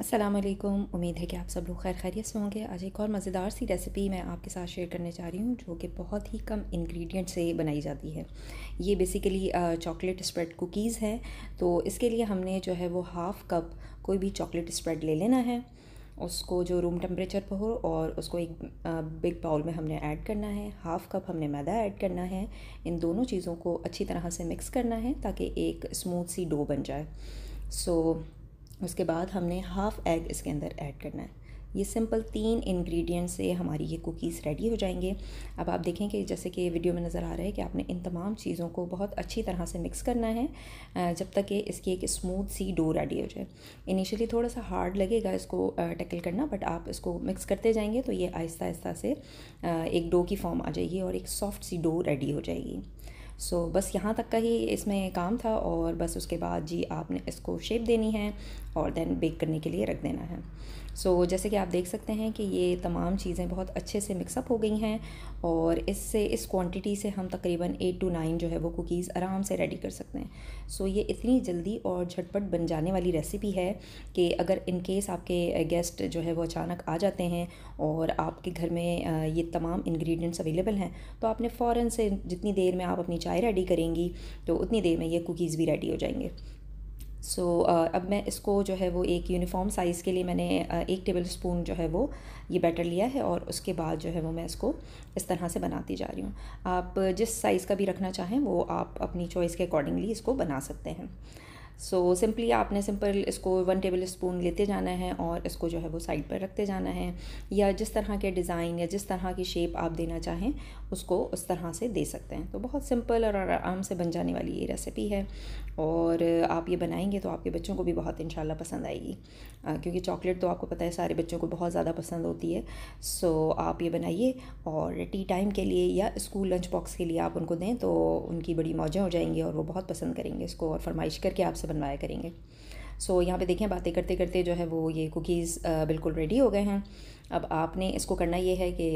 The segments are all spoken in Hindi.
असलकम उम्मीद है कि आप सब लोग खैर खैरियत से होंगे आज एक और मज़ेदार सी रेसिपी मैं आपके साथ शेयर करने जा रही हूँ जो कि बहुत ही कम इंग्रेडिएंट से बनाई जाती है ये बेसिकली चॉकलेट स्प्रेड कुकीज़ है तो इसके लिए हमने जो है वो हाफ़ कप कोई भी चॉकलेट स्प्रेड ले लेना है उसको जो रूम टेम्परेचर पर हो और उसको एक बिग बाउल में हमने ऐड करना है हाफ़ कप हमने मैदा ऐड करना है इन दोनों चीज़ों को अच्छी तरह से मिक्स करना है ताकि एक स्मूथ सी डो बन जाए सो so, उसके बाद हमने हाफ़ एग इसके अंदर ऐड करना है ये सिंपल तीन इंग्रेडिएंट से हमारी ये कुकीज़ रेडी हो जाएंगे अब आप देखें कि जैसे कि वीडियो में नज़र आ रहा है कि आपने इन तमाम चीज़ों को बहुत अच्छी तरह से मिक्स करना है जब तक कि इसकी एक स्मूथ सी डो रेडी हो जाए इनिशियली थोड़ा सा हार्ड लगेगा इसको टैकल करना बट आप इसको मिक्स करते जाएंगे तो ये आहिस्ता आहिस्ता से एक डो की फॉर्म आ जाएगी और एक सॉफ्ट सी डो रेडी हो जाएगी सो so, बस यहाँ तक का ही इसमें काम था और बस उसके बाद जी आपने इसको शेप देनी है और देन बेक करने के लिए रख देना है सो so, जैसे कि आप देख सकते हैं कि ये तमाम चीज़ें बहुत अच्छे से मिक्सअप हो गई हैं और इससे इस क्वांटिटी से हम तकरीबन एट टू नाइन जो है वो कुकीज़ आराम से रेडी कर सकते हैं सो so, ये इतनी जल्दी और झटपट बन जाने वाली रेसिपी है कि अगर इन केस आपके गेस्ट जो है वो अचानक आ जाते हैं और आपके घर में ये तमाम इन्ग्रीडियंट्स अवेलेबल हैं तो आपने फ़ौरन से जितनी देर में आप अपनी चाय रेडी करेंगी तो उतनी देर में ये कुकीज़ भी रेडी हो जाएंगे सो so, uh, अब मैं इसको जो है वो एक यूनिफॉर्म साइज़ के लिए मैंने uh, एक टेबल स्पून जो है वो ये बैटर लिया है और उसके बाद जो है वो मैं इसको इस तरह से बनाती जा रही हूँ आप जिस साइज़ का भी रखना चाहें वो आप अपनी चॉइस के अकॉर्डिंगली इसको बना सकते हैं सो so, सिंपली आपने सिंपल इसको वन टेबल स्पून लेते जाना है और इसको जो है वो साइड पर रखते जाना है या जिस तरह के डिज़ाइन या जिस तरह की शेप आप देना चाहें उसको उस तरह से दे सकते हैं तो बहुत सिंपल और आराम से बन जाने वाली ये रेसिपी है और आप ये बनाएंगे तो आपके बच्चों को भी बहुत इन पसंद आएगी क्योंकि चॉकलेट तो आपको पता है सारे बच्चों को बहुत ज़्यादा पसंद होती है सो आप ये बनाइए और टी टाइम के लिए या स्कूल लंच बॉक्स के लिए आप उनको दें तो उनकी बड़ी मौजें हो जाएंगी और वो बहुत पसंद करेंगे इसको और फरमाइश करके आपसे बनवाया करेंगे सो so, यहाँ पे देखें बातें करते करते जो है वो ये कुकीज़ बिल्कुल रेडी हो गए हैं अब आपने इसको करना ये है कि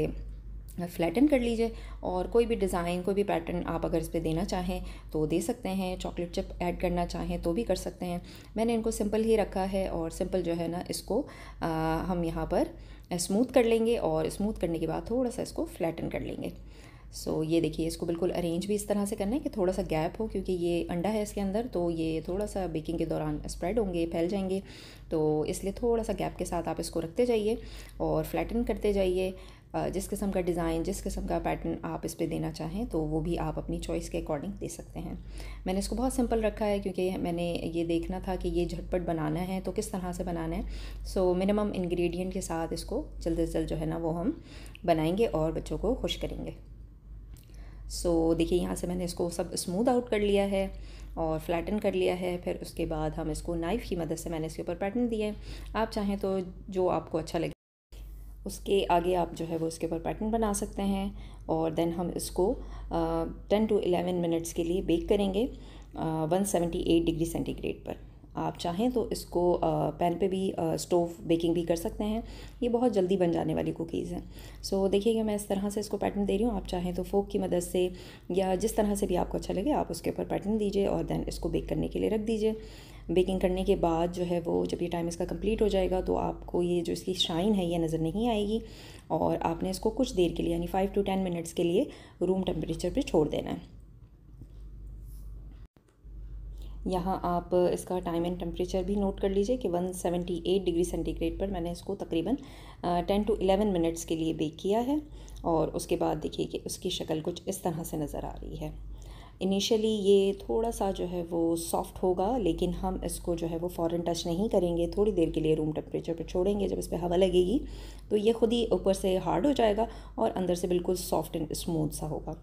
फ्लैटन कर लीजिए और कोई भी डिज़ाइन कोई भी पैटर्न आप अगर इस पर देना चाहें तो दे सकते हैं चॉकलेट चिप ऐड करना चाहें तो भी कर सकते हैं मैंने इनको सिंपल ही रखा है और सिंपल जो है ना इसको आ, हम यहाँ पर स्मूथ कर लेंगे और स्मूथ करने के बाद थोड़ा सा इसको फ्लैटन कर लेंगे सो so, ये देखिए इसको बिल्कुल अरेंज भी इस तरह से करना है कि थोड़ा सा गैप हो क्योंकि ये अंडा है इसके अंदर तो ये थोड़ा सा बेकिंग के दौरान स्प्रेड होंगे फैल जाएंगे तो इसलिए थोड़ा सा गैप के साथ आप इसको रखते जाइए और फ्लैटन करते जाइए जिस किस्म का डिज़ाइन जिस किस्म का पैटर्न आप इस पर देना चाहें तो वो भी आप अपनी चॉइस के अकॉर्डिंग दे सकते हैं मैंने इसको बहुत सिंपल रखा है क्योंकि मैंने ये देखना था कि ये झटपट बनाना है तो किस तरह से बनाना है सो मिनिमम इन्ग्रीडियंट के साथ इसको जल्द से जल्द जो है ना वो हम बनाएंगे और बच्चों को खुश करेंगे सो so, देखिए यहाँ से मैंने इसको सब स्मूथ आउट कर लिया है और फ्लैटन कर लिया है फिर उसके बाद हम इसको नाइफ़ की मदद से मैंने इसके ऊपर पैटर्न दिए आप चाहें तो जो आपको अच्छा लगे उसके आगे आप जो है वो उसके ऊपर पैटर्न बना सकते हैं और देन हम इसको टेन टू एलेवन मिनट्स के लिए बेक करेंगे one seventy eight degree centigrade पर आप चाहें तो इसको पैन पे भी स्टोव बेकिंग भी कर सकते हैं ये बहुत जल्दी बन जाने वाली कुकीज़ हैं सो so, देखिएगा मैं इस तरह से इसको पैटर्न दे रही हूँ आप चाहें तो फोक की मदद से या जिस तरह से भी आपको अच्छा लगे आप उसके ऊपर पैटर्न दीजिए और दैन इसको बेक करने के लिए रख दीजिए बेकिंग करने के बाद जो है वो जब ये टाइम इसका कंप्लीट हो जाएगा तो आपको ये जो इसकी शाइन है ये नज़र नहीं आएगी और आपने इसको कुछ देर के लिए यानी फ़ाइव टू टेन मिनट्स के लिए रूम टेम्परेचर पर छोड़ देना है यहाँ आप इसका टाइम एंड टेम्परेचर भी नोट कर लीजिए कि 178 डिग्री सेंटीग्रेड पर मैंने इसको तकरीबन 10 टू 11 मिनट्स के लिए बेक किया है और उसके बाद देखिए कि उसकी शक्ल कुछ इस तरह से नज़र आ रही है इनिशियली ये थोड़ा सा जो है वो सॉफ्ट होगा लेकिन हम इसको जो है वो फॉरन टच नहीं करेंगे थोड़ी देर के लिए रूम टेम्परेचर पर छोड़ेंगे जब इस पर हवा लगेगी तो ये ख़ुद ही ऊपर से हार्ड हो जाएगा और अंदर से बिल्कुल सॉफ्ट एंड स्मूथ सा होगा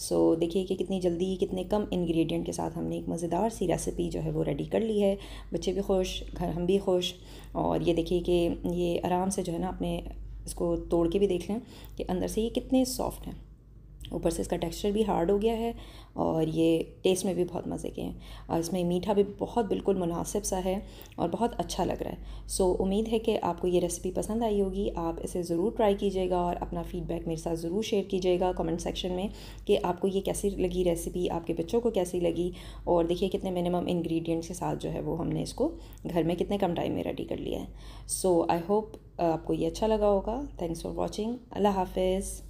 सो so, देखिए कि कितनी जल्दी कितने कम इंग्रेडिएंट के साथ हमने एक मज़ेदार सी रेसिपी जो है वो रेडी कर ली है बच्चे भी खुश घर हम भी खुश और ये देखिए कि ये आराम से जो है ना अपने इसको तोड़ के भी देख लें कि अंदर से ये कितने सॉफ्ट हैं ऊपर से इसका टेक्सचर भी हार्ड हो गया है और ये टेस्ट में भी बहुत मज़े के हैं और इसमें मीठा भी बहुत बिल्कुल मुनासिब सा है और बहुत अच्छा लग रहा है सो उम्मीद है कि आपको ये रेसिपी पसंद आई होगी आप इसे ज़रूर ट्राई कीजिएगा और अपना फ़ीडबैक मेरे साथ ज़रूर शेयर कीजिएगा कमेंट सेक्शन में कि आपको ये कैसी लगी रेसिपी आपके बच्चों को कैसी लगी और देखिए कितने मिनिमम इन्ग्रीडियंट्स के साथ जो है वो हमने इसको घर में कितने कम टाइम में रेडी कर लिया है सो आई होप आपको ये अच्छा लगा होगा थैंक्स फॉर वॉचिंग अल्लाह हाफिज़